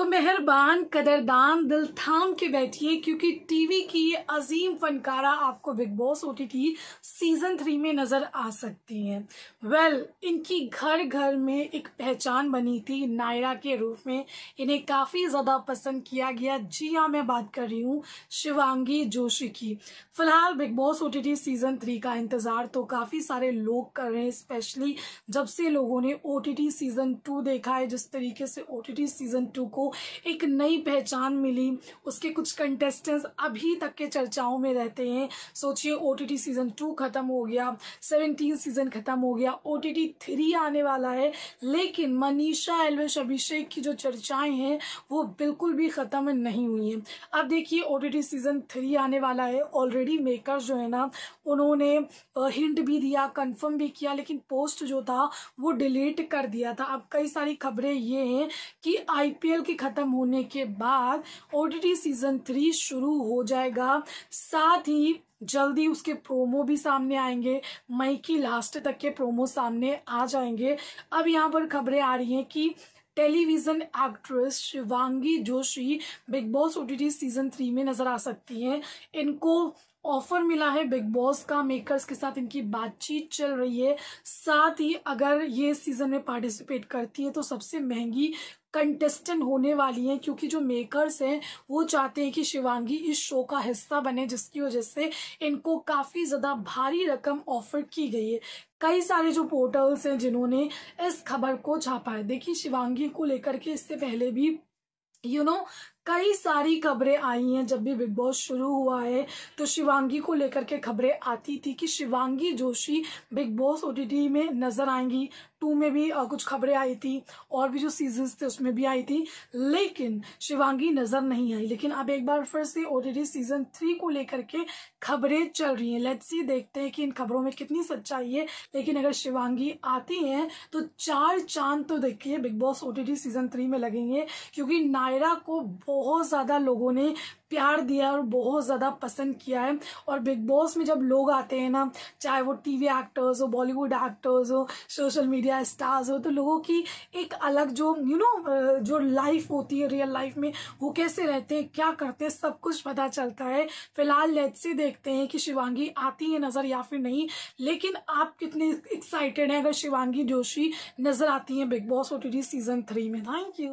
तो मेहरबान कदरदान दिल थाम के बैठिए क्योंकि टीवी की ये अजीम फनकारा आपको Bigg Boss OTT season three में नजर आ सकती हैं वेल well, इनकी घर घर में एक पहचान बनी थी नायरा के रूप में इन्हें काफी ज्यादा पसंद किया गया जी हाँ मैं बात कर रही हूँ शिवांगी जोशी की फिलहाल Bigg Boss OTT season three का इंतजार तो काफी सारे लोग कर रहे हैं स्पेशली जब से लोगों ने ओ सीजन टू देखा है जिस तरीके से ओ सीजन टू को एक नई पहचान मिली उसके कुछ कंटेस्टेंट्स अभी तक के चर्चाओं में रहते हैं सोचिए ओ सीज़न टू ख़त्म हो गया सेवनटीन सीज़न ख़त्म हो गया ओ टी थ्री आने वाला है लेकिन मनीषा एलवेश अभिषेक की जो चर्चाएं हैं वो बिल्कुल भी ख़त्म नहीं हुई हैं अब देखिए ओ सीज़न थ्री आने वाला है ऑलरेडी मेकर जो है ना उन्होंने हिंट भी दिया कंफर्म भी किया लेकिन पोस्ट जो था वो डिलीट कर दिया था अब कई सारी खबरें ये हैं कि आई के ख़त्म होने के बाद ओ सीज़न थ्री शुरू हो जाएगा साथ ही जल्दी उसके प्रोमो भी सामने आएंगे मई की लास्ट तक के प्रोमो सामने आ जाएंगे अब यहाँ पर खबरें आ रही हैं कि television actress Shivangi Joshi Bigg Boss ओ सीज़न थ्री में नज़र आ सकती हैं इनको ऑफर मिला है बिग बॉस का मेकर्स के साथ इनकी बातचीत चल रही है साथ ही अगर ये सीजन में पार्टिसिपेट करती है तो सबसे महंगी कंटेस्टेंट होने वाली हैं क्योंकि जो मेकर्स हैं वो चाहते हैं कि शिवांगी इस शो का हिस्सा बने जिसकी वजह से इनको काफ़ी ज़्यादा भारी रकम ऑफर की गई है कई सारे जो पोर्टल्स हैं जिन्होंने इस खबर को छापा है देखिए शिवांगी को लेकर के इससे पहले भी यू you नो know, कई सारी खबरें आई हैं जब भी बिग बॉस शुरू हुआ है तो शिवांगी को लेकर के खबरें आती थी कि Shivangi Joshi Bigg Boss OTT में नजर आएंगी टू में भी कुछ खबरें आई थी और भी जो सीजन्स थे उसमें भी आई थी लेकिन शिवांगी नजर नहीं आई लेकिन अब एक बार फिर से ओ सीजन थ्री को लेकर के खबरें चल रही हैं लेट्स सी देखते हैं कि इन खबरों में कितनी सच्चाई है लेकिन अगर शिवांगी आती हैं तो चार चांद तो देखिए Bigg Boss OTT season three में लगेंगे क्योंकि नायरा को बहुत ज़्यादा लोगों ने प्यार दिया और बहुत ज़्यादा पसंद किया है और बिग बॉस में जब लोग आते हैं ना चाहे वो टीवी एक्टर्स हो बॉलीवुड एक्टर्स हो सोशल मीडिया स्टार्स हो तो लोगों की एक अलग जो यू you नो know, जो लाइफ होती है रियल लाइफ में वो कैसे रहते हैं क्या करते हैं सब कुछ पता चलता है फिलहाल लेट से देखते हैं कि शिवांगी आती है नज़र या फिर नहीं लेकिन आप कितने एक्साइटेड हैं अगर शिवांगी जोशी नज़र आती हैं बिग बॉस ओ सीज़न थ्री में थैंक यू